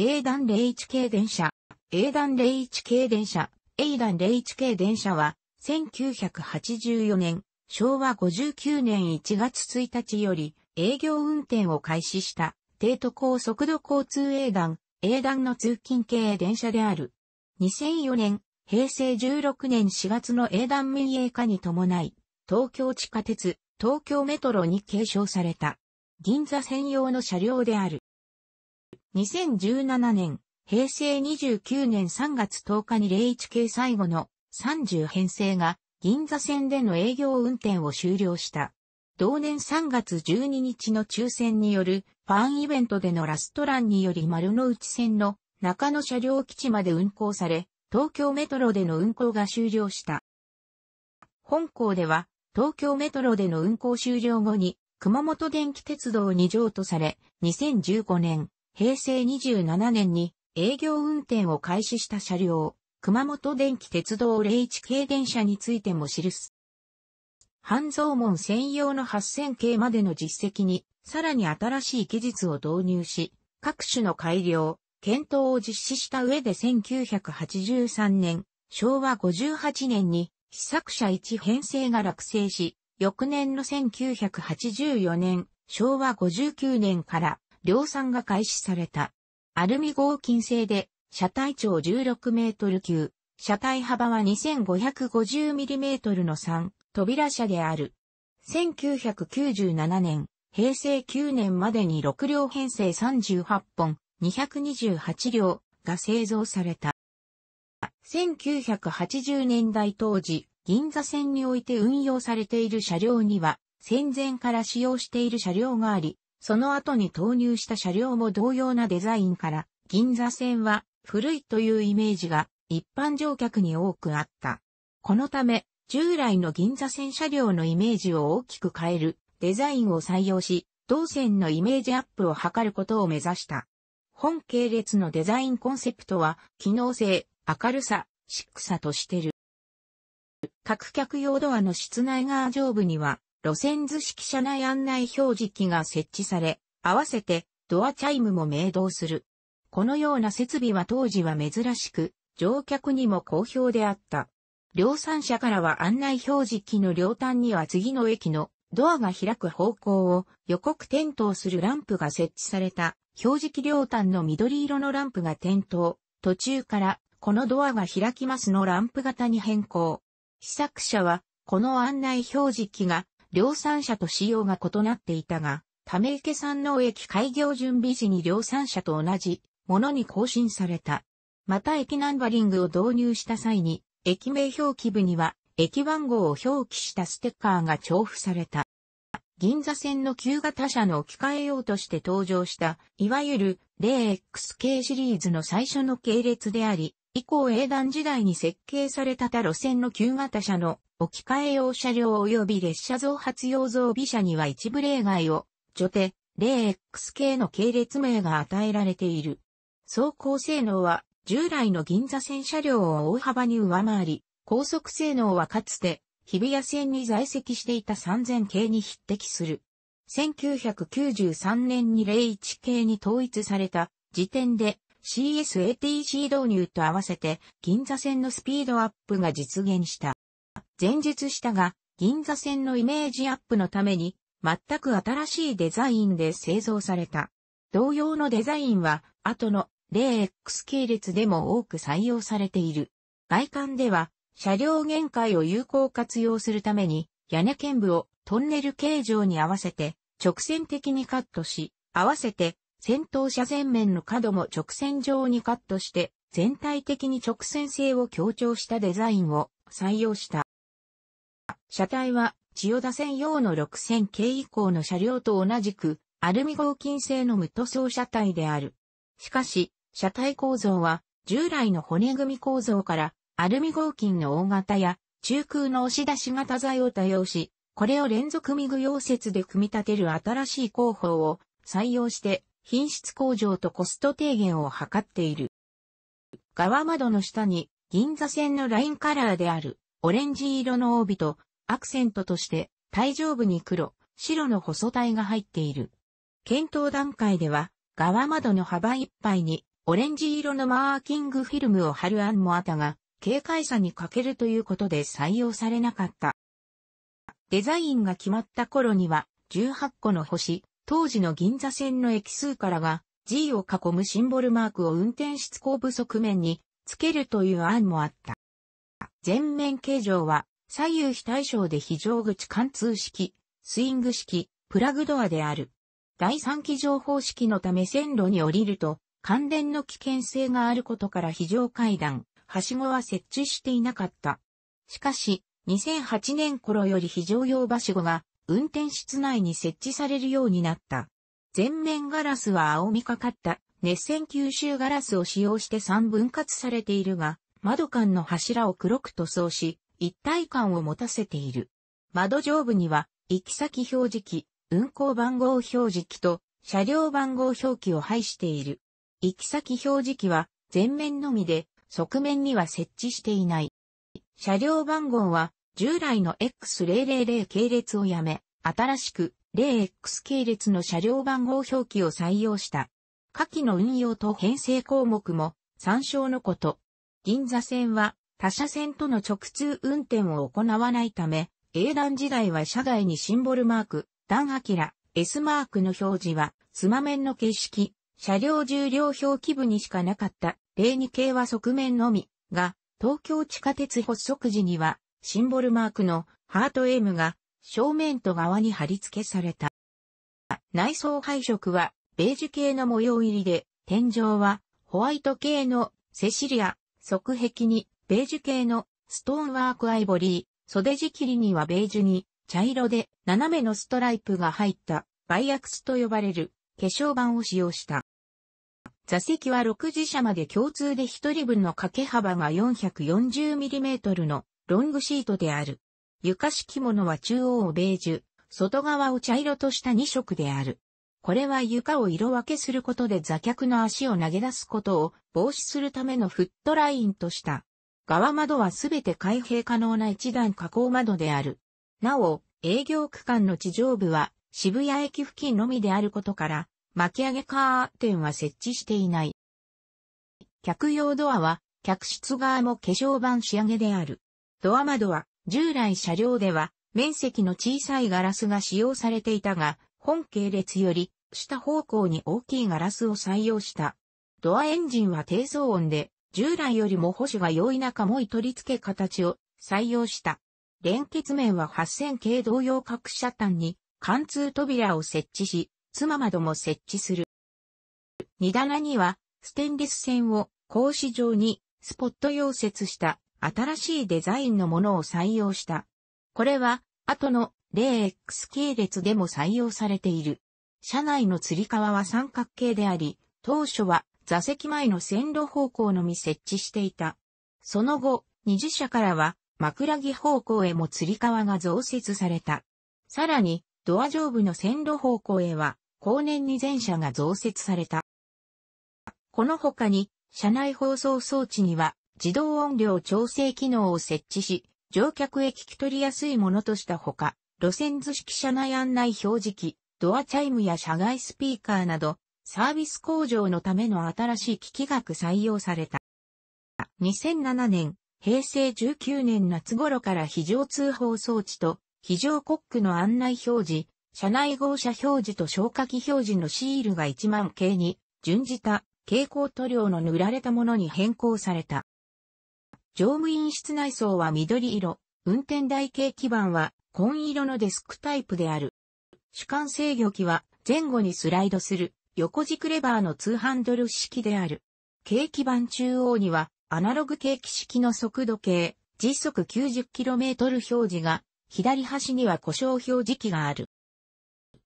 A 段01系電車、A 段01系電車、A 段01系電車は、1984年、昭和59年1月1日より営業運転を開始した低都高速度交通 A 段、A 段の通勤系電車である。2004年、平成16年4月の A 段民営化に伴い、東京地下鉄、東京メトロに継承された。銀座専用の車両である。2017年、平成29年3月10日に01系最後の30編成が銀座線での営業運転を終了した。同年3月12日の抽選によるファンイベントでのラストランにより丸の内線の中野車両基地まで運行され、東京メトロでの運行が終了した。本校では、東京メトロでの運行終了後に、熊本電気鉄道に譲渡され、2015年、平成27年に営業運転を開始した車両、熊本電気鉄道01系電車についても記す。半蔵門専用の8000系までの実績に、さらに新しい技術を導入し、各種の改良、検討を実施した上で1983年、昭和58年に、試作車1編成が落成し、翌年の1984年、昭和59年から量産が開始された。アルミ合金製で、車体長16メートル級、車体幅は2 5 5 0トルの3扉車である。1997年、平成9年までに6両編成38本、228両が製造された。1980年代当時、銀座線において運用されている車両には、戦前から使用している車両があり、その後に投入した車両も同様なデザインから、銀座線は古いというイメージが一般乗客に多くあった。このため、従来の銀座線車両のイメージを大きく変えるデザインを採用し、同線のイメージアップを図ることを目指した。本系列のデザインコンセプトは、機能性、明るさ、シックさとしてる。各客用ドアの室内側上部には、路線図式車内案内表示器が設置され、合わせてドアチャイムも明動する。このような設備は当時は珍しく、乗客にも好評であった。量産車からは案内表示器の両端には次の駅のドアが開く方向を予告点灯するランプが設置された表示器両端の緑色のランプが点灯。途中からこのドアが開きますのランプ型に変更。試作車はこの案内表示器が量産車と仕様が異なっていたが、ため池山王駅開業準備時に量産車と同じものに更新された。また駅ナンバリングを導入した際に、駅名表記部には駅番号を表記したステッカーが重複された。銀座線の旧型車の置き換えようとして登場した、いわゆる 0X 系シリーズの最初の系列であり、以降英断時代に設計された他路線の旧型車の置き換え用車両及び列車増発用増備車には一部例外を除て、例 X 系の系列名が与えられている。走行性能は従来の銀座線車両を大幅に上回り、高速性能はかつて日比谷線に在籍していた3000系に匹敵する。1993年に01系に統一された時点で CSATC 導入と合わせて銀座線のスピードアップが実現した。前述したが、銀座線のイメージアップのために、全く新しいデザインで製造された。同様のデザインは、後の 0X 系列でも多く採用されている。外観では、車両限界を有効活用するために、屋根剣部をトンネル形状に合わせて、直線的にカットし、合わせて先頭車前面の角も直線上にカットして、全体的に直線性を強調したデザインを採用した。車体は千代田線用の6000系以降の車両と同じく、アルミ合金製の無塗装車体である。しかし、車体構造は従来の骨組み構造からアルミ合金の大型や中空の押し出し型材を多用し、これを連続ミグ溶接で組み立てる新しい工法を採用して品質向上とコスト低減を図っている。側窓の下に銀座線のラインカラーであるオレンジ色の帯とアクセントとして体上部に黒、白の細体が入っている。検討段階では側窓の幅いっぱいにオレンジ色のマーキングフィルムを貼る案もあったが、軽快さに欠けるということで採用されなかった。デザインが決まった頃には18個の星、当時の銀座線の駅数からが G を囲むシンボルマークを運転室後部側面につけるという案もあった。前面形状は左右非対称で非常口貫通式、スイング式、プラグドアである。第三機乗方式のため線路に降りると関連の危険性があることから非常階段、はしごは設置していなかった。しかし、2008年頃より非常用はしごが運転室内に設置されるようになった。前面ガラスは青みかかった熱線吸収ガラスを使用して3分割されているが、窓間の柱を黒く塗装し、一体感を持たせている。窓上部には、行き先表示器、運行番号表示器と車両番号表記を配している。行き先表示器は前面のみで、側面には設置していない。車両番号は従来の X000 系列をやめ、新しく 0X 系列の車両番号表記を採用した。下記の運用と編成項目も参照のこと。銀座線は他車線との直通運転を行わないため、A 段時代は車外にシンボルマーク、段明、S マークの表示は、スマ面の形式、車両重量表記部にしかなかった、02系は側面のみ、が、東京地下鉄発足時には、シンボルマークのハート M が正面と側に貼り付けされた。内装配色はベージュ系の模様入りで、天井はホワイト系のセシリア、側壁にベージュ系のストーンワークアイボリー、袖地切りにはベージュに茶色で斜めのストライプが入ったバイアクスと呼ばれる化粧板を使用した。座席は6時車まで共通で1人分の掛け幅が 440mm のロングシートである。床敷物は中央をベージュ、外側を茶色とした2色である。これは床を色分けすることで座客の足を投げ出すことを防止するためのフットラインとした。側窓はすべて開閉可能な一段加工窓である。なお、営業区間の地上部は渋谷駅付近のみであることから、巻き上げカーテンは設置していない。客用ドアは客室側も化粧板仕上げである。ドア窓は、従来車両では、面積の小さいガラスが使用されていたが、本系列より、下方向に大きいガラスを採用した。ドアエンジンは低騒音で、従来よりも保守が容易なかもい取り付け形を採用した。連結面は8000系同様各車端に貫通扉を設置し、妻窓も設置する。荷棚にはステンレス線を格子状にスポット溶接した新しいデザインのものを採用した。これは、後の 0X 系列でも採用されている。車内の吊り革は三角形であり、当初は座席前の線路方向のみ設置していた。その後、二次車からは枕木方向へも吊り革が増設された。さらに、ドア上部の線路方向へは、後年に全車が増設された。この他に、車内放送装置には、自動音量調整機能を設置し、乗客へ聞き取りやすいものとしたほか、路線図式車内案内表示機、ドアチャイムや車外スピーカーなど、サービス向上のための新しい機器が採用された。2007年、平成19年夏頃から非常通報装置と、非常コックの案内表示、車内号車表示と消火器表示のシールが1万系に準じた蛍光塗料の塗られたものに変更された。乗務員室内装は緑色、運転台形基板は紺色のデスクタイプである。主管制御機は前後にスライドする横軸レバーの2ハンドル式である。計基板中央にはアナログ計基式の速度計、時速 90km 表示が、左端には故障表示器がある。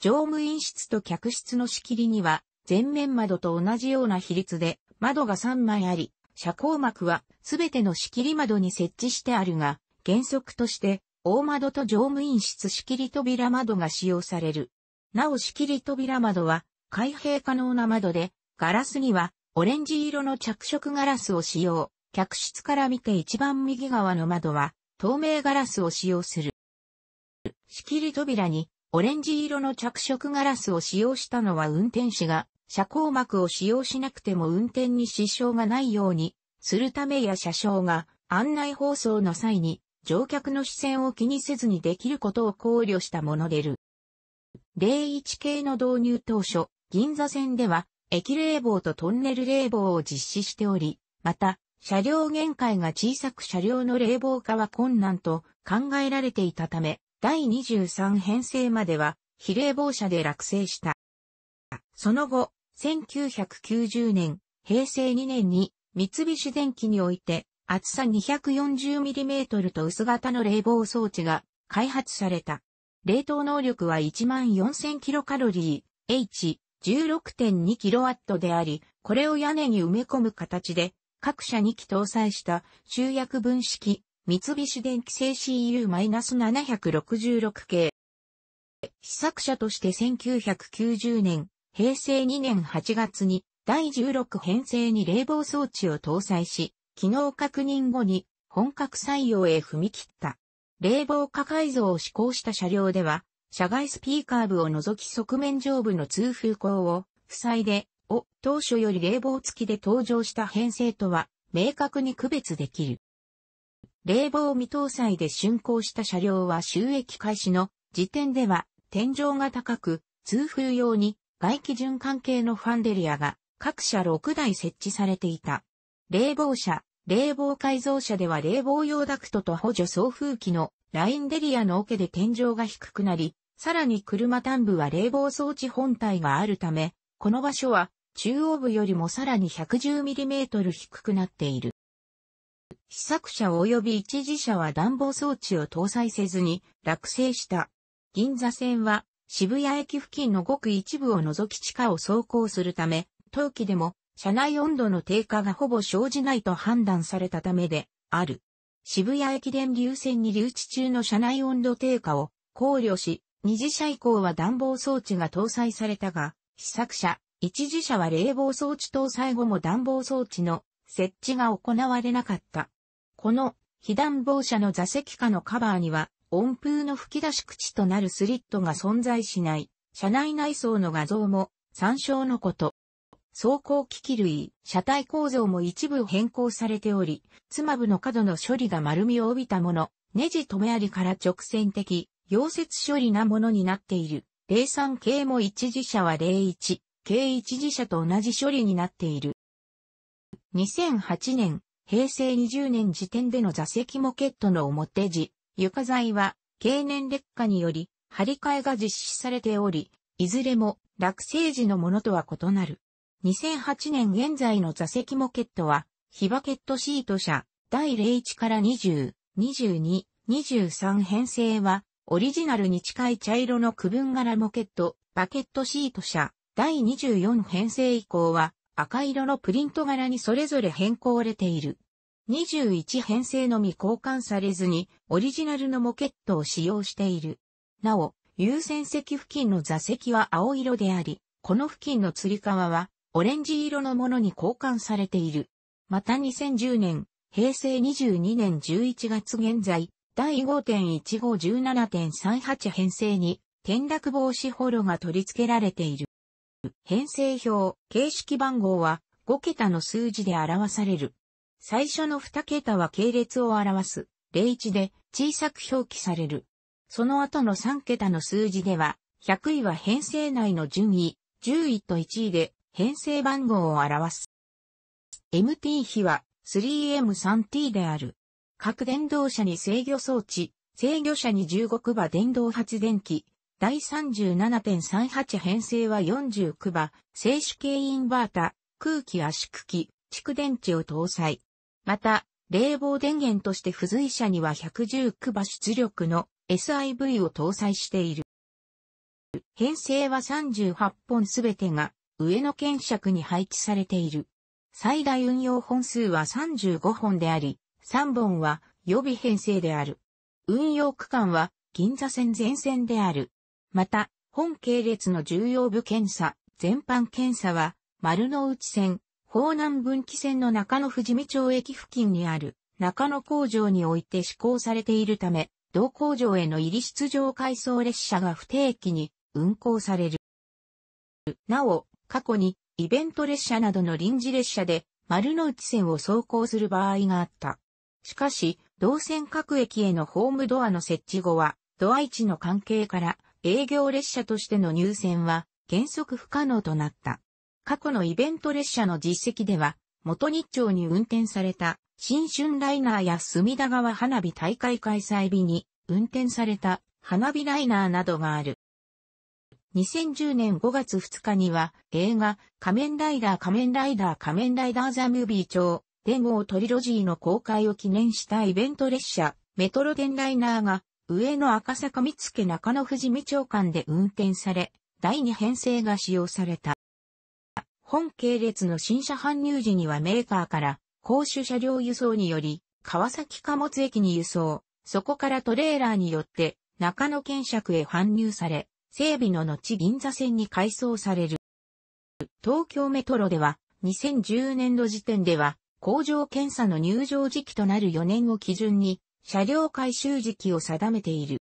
乗務員室と客室の仕切りには前面窓と同じような比率で窓が3枚あり、遮光膜はすべての仕切り窓に設置してあるが、原則として大窓と乗務員室仕切り扉窓が使用される。なお仕切り扉窓は開閉可能な窓で、ガラスにはオレンジ色の着色ガラスを使用。客室から見て一番右側の窓は透明ガラスを使用する。仕切り扉にオレンジ色の着色ガラスを使用したのは運転士が車高膜を使用しなくても運転に支障がないようにするためや車掌が案内放送の際に乗客の視線を気にせずにできることを考慮したモノレール。01系の導入当初、銀座線では駅冷房とトンネル冷房を実施しており、また、車両限界が小さく車両の冷房化は困難と考えられていたため、第23編成までは、非冷房車で落成した。その後、1990年、平成2年に三菱電機において厚さ 240mm と薄型の冷房装置が開発された。冷凍能力は 14000kcal、H、16.2kW であり、これを屋根に埋め込む形で、各社2機搭載した集約分式、三菱電機製 CU-766 系。試作者として1990年、平成2年8月に第16編成に冷房装置を搭載し、機能確認後に本格採用へ踏み切った。冷房化改造を施行した車両では、車外スピーカー部を除き側面上部の通風口を塞いで、を当初より冷房付きで登場した編成とは明確に区別できる。冷房未搭載で竣工した車両は収益開始の時点では天井が高く通風用に外気循環系のファンデリアが各社6台設置されていた。冷房車、冷房改造車では冷房用ダクトと補助送風機のラインデリアの桶で天井が低くなり、さらに車端部は冷房装置本体があるため、この場所は中央部よりもさらに 110mm 低くなっている。試作車及び一時車は暖房装置を搭載せずに落成した。銀座線は渋谷駅付近のごく一部を除き地下を走行するため、冬季でも車内温度の低下がほぼ生じないと判断されたためである。渋谷駅電流線に留置中の車内温度低下を考慮し、二次車以降は暖房装置が搭載されたが、試作車、一次車は冷房装置搭載後も暖房装置の設置が行われなかった。この非暖房車の座席下のカバーには温風の吹き出し口となるスリットが存在しない、車内内装の画像も参照のこと。走行機器類、車体構造も一部変更されており、妻部の角の処理が丸みを帯びたもの、ネジ止めありから直線的、溶接処理なものになっている。03系も一次車は01、系一次車と同じ処理になっている。2008年、平成20年時点での座席モケットの表地、床材は経年劣化により張り替えが実施されており、いずれも落成時のものとは異なる。2008年現在の座席モケットは、ヒバケットシート車、第01から20、22、23編成は、オリジナルに近い茶色の区分柄モケット、バケットシート車、第24編成以降は、赤色のプリント柄にそれぞれ変更れている。21編成のみ交換されずに、オリジナルのモケットを使用している。なお、優先席付近の座席は青色であり、この付近の吊り革は、オレンジ色のものに交換されている。また2010年、平成22年11月現在、第5.1517.38編成に、転落防止ホロが取り付けられている。編成表、形式番号は5桁の数字で表される。最初の2桁は系列を表す、01で小さく表記される。その後の3桁の数字では、100位は編成内の順位、10位と1位で編成番号を表す。MT 比は 3M3T である。各電動車に制御装置、制御車に15区場電動発電機、第37.38編成は49場、静止系インバータ、空気圧縮機、蓄電池を搭載。また、冷房電源として付随車には1 1 9馬出力の SIV を搭載している。編成は38本すべてが上野検尺に配置されている。最大運用本数は35本であり、3本は予備編成である。運用区間は銀座線全線である。また、本系列の重要部検査、全般検査は丸の内線、港南分岐線の中野富士見町駅付近にある中野工場において施行されているため、同工場への入り出場回送列車が不定期に運行される。なお、過去にイベント列車などの臨時列車で丸の内線を走行する場合があった。しかし、動線各駅へのホームドアの設置後は、ドア位置の関係から営業列車としての入線は原則不可能となった。過去のイベント列車の実績では、元日朝に運転された新春ライナーや隅田川花火大会開催日に運転された花火ライナーなどがある。2010年5月2日には映画仮面ライダー仮面ライダー仮面ライダーザムービー町電王トリロジーの公開を記念したイベント列車メトロ電ライナーが上野赤坂見附中野富士見町間で運転され第2編成が使用された。本系列の新車搬入時にはメーカーから公衆車両輸送により、川崎貨物駅に輸送、そこからトレーラーによって中野県尺へ搬入され、整備の後銀座線に改装される。東京メトロでは2010年度時点では工場検査の入場時期となる4年を基準に車両回収時期を定めている。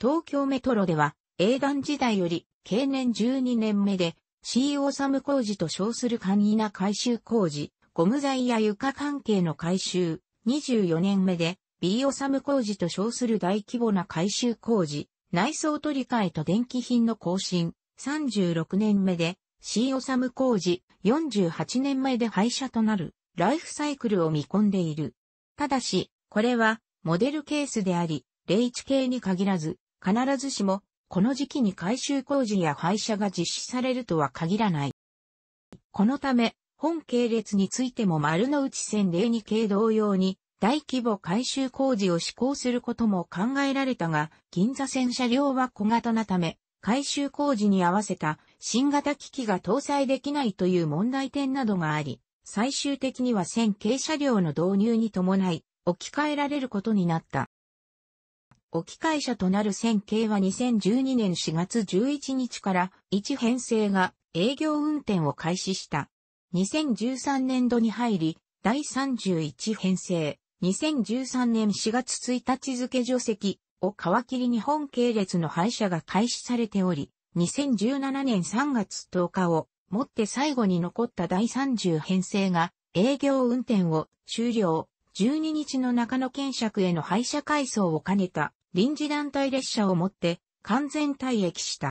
東京メトロでは英断時代より経年12年目で C. オサム工事と称する簡易な改修工事、ゴム材や床関係の改修、24年目で B. オサム工事と称する大規模な改修工事、内装取り替えと電気品の更新、36年目で C. オサム工事、48年目で廃車となる、ライフサイクルを見込んでいる。ただし、これは、モデルケースであり、0 1系に限らず、必ずしも、この時期に改修工事や廃車が実施されるとは限らない。このため、本系列についても丸の内線02系同様に大規模改修工事を施行することも考えられたが、銀座線車両は小型なため、改修工事に合わせた新型機器が搭載できないという問題点などがあり、最終的には線系車両の導入に伴い、置き換えられることになった。置き換え車となる線形は2012年4月11日から1編成が営業運転を開始した。2013年度に入り、第31編成、2013年4月1日付除籍を皮切りに本系列の廃車が開始されており、2017年3月10日をもって最後に残った第30編成が営業運転を終了、12日の中野県尺への廃車改装を兼ねた臨時団体列車をもって完全退役した。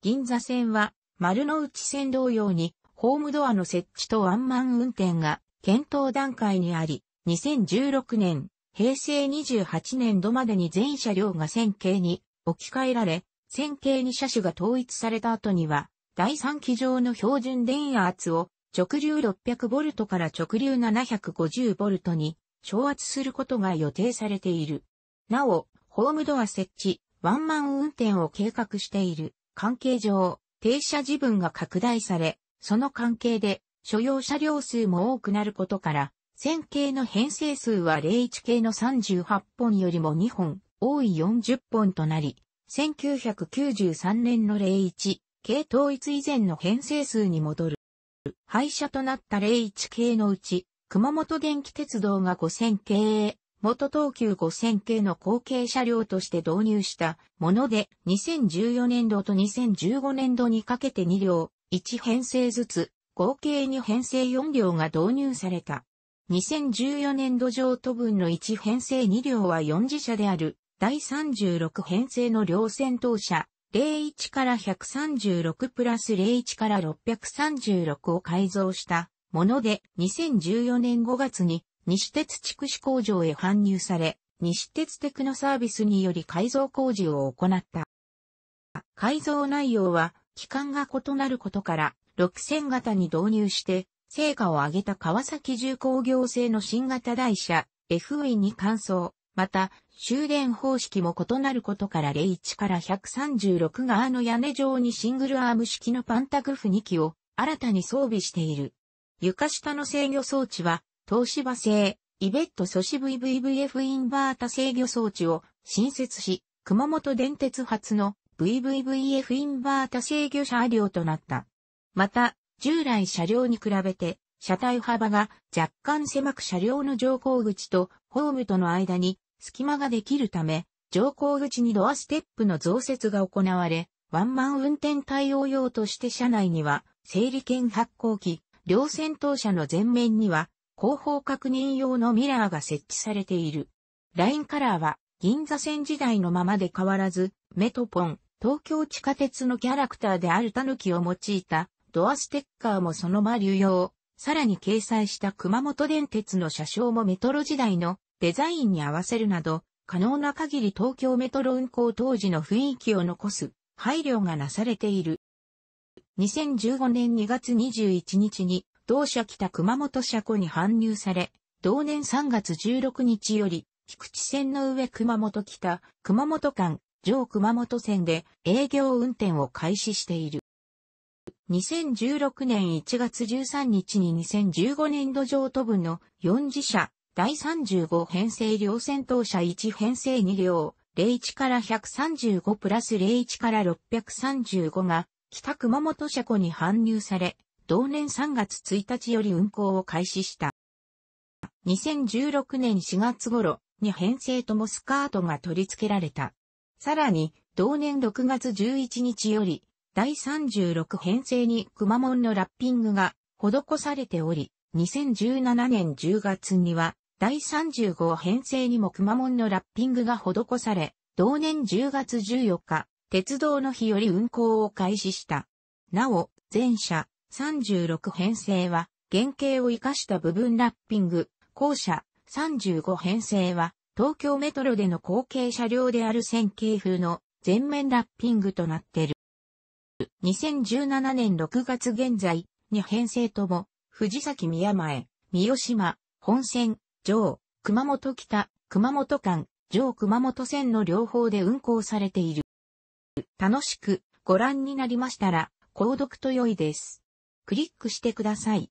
銀座線は丸の内線同様にホームドアの設置とワンマン運転が検討段階にあり、2016年、平成28年度までに全車両が線形に置き換えられ、線形に車種が統一された後には、第3機上の標準電圧を直流 600V から直流 750V に昇圧することが予定されている。なお、ホームドア設置、ワンマン運転を計画している関係上、停車時分が拡大され、その関係で所要車両数も多くなることから、線形の編成数は01系の38本よりも2本多い40本となり、1993年の01系統一以前の編成数に戻る。廃車となった01系のうち、熊本電気鉄道が5000系元東急5000系の後継車両として導入したもので、2014年度と2015年度にかけて2両、1編成ずつ、合計2編成4両が導入された。2014年度上都分の1編成2両は4次車である、第36編成の両先頭車、01から136プラス01から636を改造したもので、2014年5月に西鉄筑紫工場へ搬入され、西鉄テクノサービスにより改造工事を行った。改造内容は、機関が異なることから、6000型に導入して、成果を上げた川崎重工業製の新型台車、FE に換装。また、終電方式も異なることから01から136側の屋根上にシングルアーム式のパンタグフ2機を新たに装備している。床下の制御装置は東芝製、イベット素子 VVVF インバータ制御装置を新設し、熊本電鉄発の VVVF インバータ制御車両となった。また、従来車両に比べて、車体幅が若干狭く車両の乗降口とホームとの間に隙間ができるため、乗降口にドアステップの増設が行われ、ワンマン運転対応用として車内には、整理券発行機、両先頭車の前面には、後方確認用のミラーが設置されている。ラインカラーは銀座線時代のままで変わらず、メトポン、東京地下鉄のキャラクターであるタヌキを用いたドアステッカーもそのま流用。さらに掲載した熊本電鉄の車掌もメトロ時代のデザインに合わせるなど、可能な限り東京メトロ運行当時の雰囲気を残す配慮がなされている。2015年2月21日に同社北熊本車庫に搬入され、同年3月16日より、菊池線の上熊本北、熊本間、上熊本線で営業運転を開始している。2016年1月13日に2015年度上都部の4次車、第35編成両先頭車1編成2両、01から135プラス01から635が、北熊本車庫に搬入され、同年3月1日より運行を開始した。2016年4月頃に編成ともスカートが取り付けられた。さらに、同年6月11日より、第36編成に熊門のラッピングが施されており、2017年10月には、第35編成にも熊門のラッピングが施され、同年10月14日、鉄道の日より運行を開始した。なお、全車、36編成は、原型を活かした部分ラッピング、校舎、35編成は、東京メトロでの後継車両である線形風の全面ラッピングとなっている。2017年6月現在、2編成とも、藤崎宮前、三島、本線、上、熊本北、熊本間、上熊本線の両方で運行されている。楽しくご覧になりましたら、購読と良いです。クリックしてください。